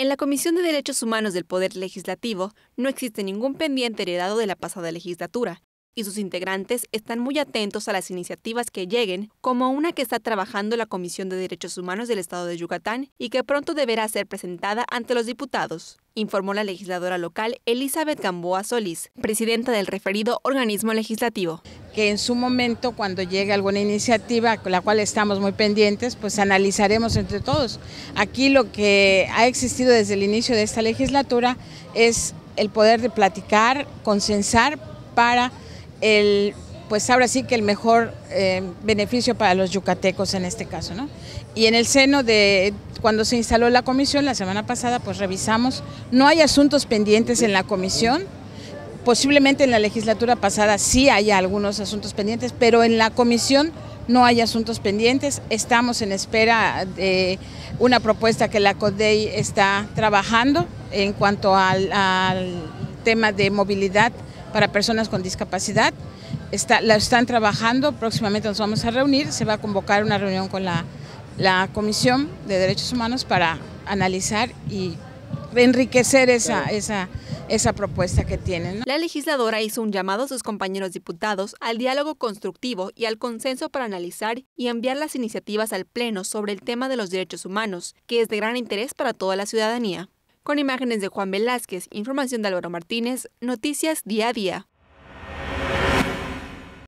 En la Comisión de Derechos Humanos del Poder Legislativo no existe ningún pendiente heredado de la pasada legislatura, sus integrantes están muy atentos a las iniciativas que lleguen, como una que está trabajando la Comisión de Derechos Humanos del Estado de Yucatán y que pronto deberá ser presentada ante los diputados, informó la legisladora local Elizabeth Gamboa Solís, presidenta del referido organismo legislativo que en su momento, cuando llegue alguna iniciativa, con la cual estamos muy pendientes, pues analizaremos entre todos. Aquí lo que ha existido desde el inicio de esta legislatura es el poder de platicar, consensar para el, pues ahora sí que el mejor eh, beneficio para los yucatecos en este caso. Y en el seno de cuando se instaló la comisión la semana pasada, pues revisamos, no hay asuntos pendientes en la comisión, posiblemente en la legislatura pasada sí haya algunos asuntos pendientes, pero en la comisión no hay asuntos pendientes, estamos en espera de una propuesta que la CODEI está trabajando en cuanto al tema de movilidad para personas con discapacidad. Está, la están trabajando, próximamente nos vamos a reunir, se va a convocar una reunión con la, Comisión de Derechos Humanos para analizar y enriquecer esa, propuesta que tienen. La legisladora hizo un llamado a sus compañeros diputados al diálogo constructivo y al consenso para analizar y enviar las iniciativas al Pleno sobre el tema de los derechos humanos, que es de gran interés para toda la ciudadanía. Con imágenes de Juan Velázquez, información de Álvaro Martínez, noticias día a día.